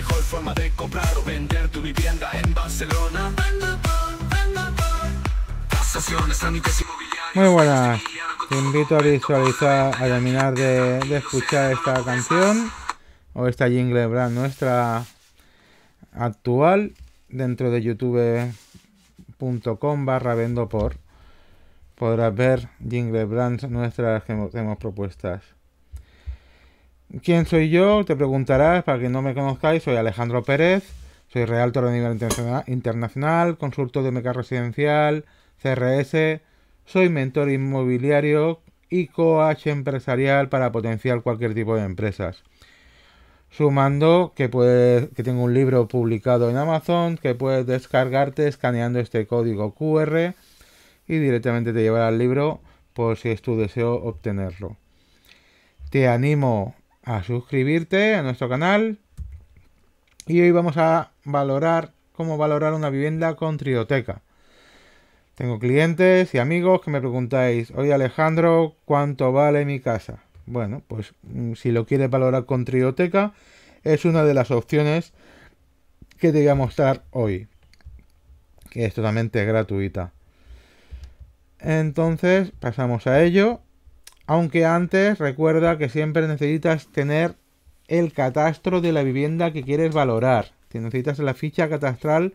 mejor forma de comprar o vender tu vivienda en Barcelona. Muy buenas, te invito a visualizar, a terminar de, escuchar esta canción o esta jingle brand nuestra actual dentro de youtube.com barra vendo por podrás ver jingle brands nuestras que hemos, que hemos propuestas. ¿Quién soy yo? Te preguntarás, para que no me conozcáis, soy Alejandro Pérez, soy realtor a nivel internacional, consultor de meca residencial, CRS, soy mentor inmobiliario y coach empresarial para potenciar cualquier tipo de empresas. Sumando que, puedes, que tengo un libro publicado en Amazon que puedes descargarte escaneando este código QR y directamente te llevará al libro por si es tu deseo obtenerlo. Te animo a suscribirte a nuestro canal. Y hoy vamos a valorar cómo valorar una vivienda con trioteca. Tengo clientes y amigos que me preguntáis, oye Alejandro, ¿cuánto vale mi casa? Bueno, pues mm, si lo quieres valorar con trioteca, es una de las opciones que te voy a mostrar hoy. Que es totalmente gratuita. Entonces, pasamos a ello. Aunque antes recuerda que siempre necesitas tener el catastro de la vivienda que quieres valorar. Si necesitas la ficha catastral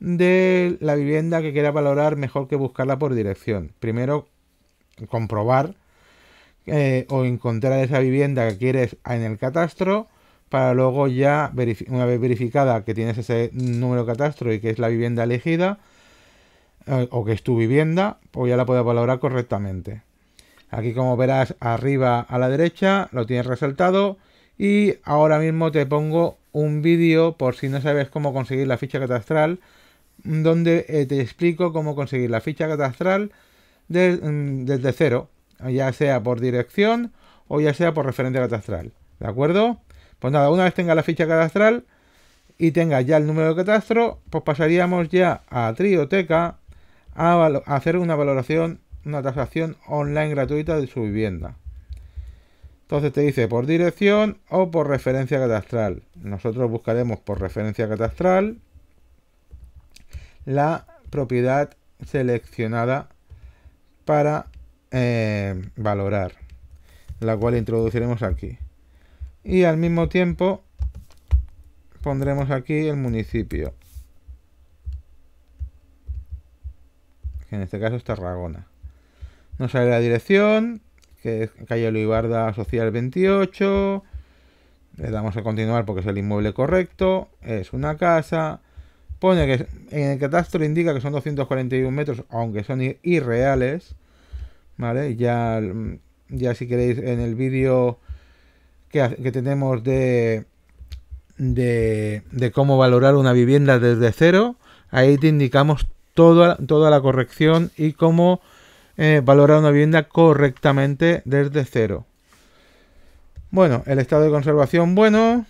de la vivienda que quieras valorar mejor que buscarla por dirección. Primero comprobar eh, o encontrar esa vivienda que quieres en el catastro para luego ya, una vez verificada que tienes ese número catastro y que es la vivienda elegida, eh, o que es tu vivienda, pues ya la puedes valorar correctamente. Aquí como verás arriba a la derecha lo tienes resaltado y ahora mismo te pongo un vídeo por si no sabes cómo conseguir la ficha catastral donde eh, te explico cómo conseguir la ficha catastral mm, desde cero, ya sea por dirección o ya sea por referente catastral. ¿De acuerdo? Pues nada, una vez tenga la ficha catastral y tengas ya el número de catastro, pues pasaríamos ya a Trioteca a hacer una valoración una tasación online gratuita de su vivienda. Entonces te dice por dirección o por referencia catastral. Nosotros buscaremos por referencia catastral la propiedad seleccionada para eh, valorar, la cual introduciremos aquí. Y al mismo tiempo pondremos aquí el municipio, que en este caso es Tarragona. Nos sale la dirección, que es calle Luibarda Social 28. Le damos a continuar porque es el inmueble correcto. Es una casa. Pone que en el catastro indica que son 241 metros, aunque son irreales. ¿Vale? Ya, ya si queréis en el vídeo que, tenemos de, de, de, cómo valorar una vivienda desde cero, ahí te indicamos toda la corrección y cómo eh, valorar una vivienda correctamente desde cero. Bueno, el estado de conservación bueno,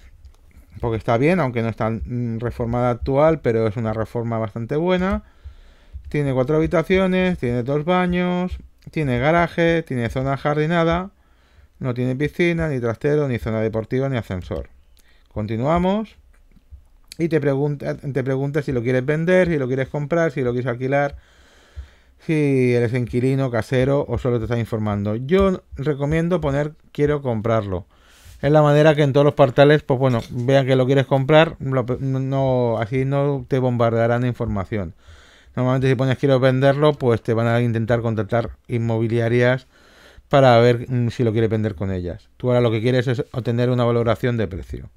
porque está bien, aunque no está mm, reformada actual, pero es una reforma bastante buena. Tiene cuatro habitaciones, tiene dos baños, tiene garaje, tiene zona jardinada, no tiene piscina, ni trastero, ni zona deportiva, ni ascensor. Continuamos y te pregunta, te pregunta si lo quieres vender, si lo quieres comprar, si lo quieres alquilar si eres inquilino, casero o solo te está informando. Yo recomiendo poner quiero comprarlo. Es la manera que en todos los portales, pues bueno, vean que lo quieres comprar, no, así no te bombardearán de información. Normalmente si pones quiero venderlo, pues te van a intentar contactar inmobiliarias para ver mm, si lo quieres vender con ellas. Tú ahora lo que quieres es obtener una valoración de precio.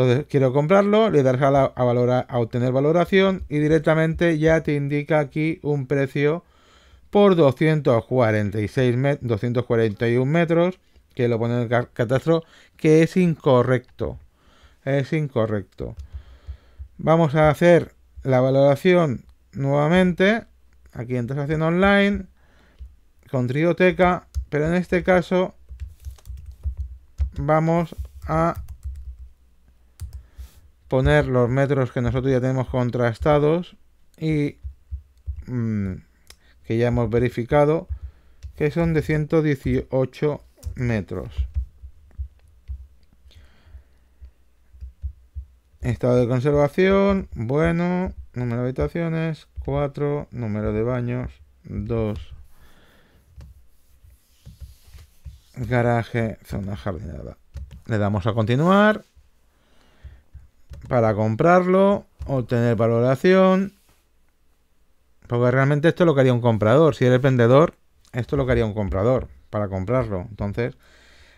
Entonces, quiero comprarlo, le das a, a, obtener valoración y directamente ya te indica aquí un precio por 246 241 metros, que lo pone el catastro, que es incorrecto. Es incorrecto. Vamos a hacer la valoración nuevamente, aquí en haciendo online, con trioteca, pero en este caso vamos a poner los metros que nosotros ya tenemos contrastados y mm, que ya hemos verificado que son de 118 metros. Estado de conservación, bueno, número de habitaciones, 4, número de baños, 2. Garaje, zona jardinada. Le damos a continuar para comprarlo, obtener valoración. Porque realmente esto lo que haría un comprador. Si eres vendedor, esto lo que haría un comprador para comprarlo. Entonces,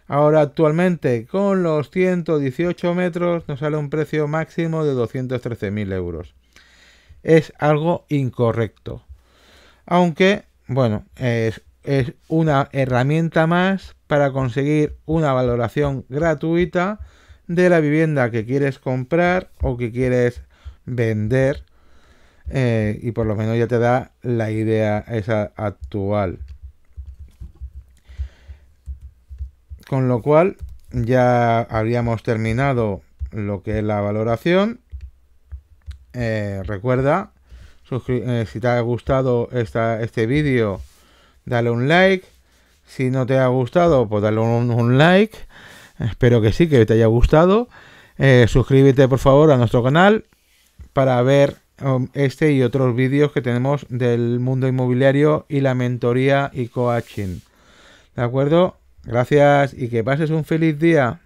ahora actualmente con los 118 metros nos sale un precio máximo de 213.000 euros. Es algo incorrecto. Aunque, bueno, es una herramienta más para conseguir una valoración gratuita de la vivienda que quieres comprar o que quieres vender. Eh, y por lo menos ya te da la idea esa actual. Con lo cual ya habríamos terminado lo que es la valoración. Eh, recuerda, eh, si te ha gustado este vídeo, dale un like. Si no te ha gustado, pues dale un like. Espero que sí, que te haya gustado. Eh, suscríbete por favor a nuestro canal para ver um, este y otros vídeos que tenemos del mundo inmobiliario y la mentoría y coaching. ¿De acuerdo? Gracias y que pases un feliz día.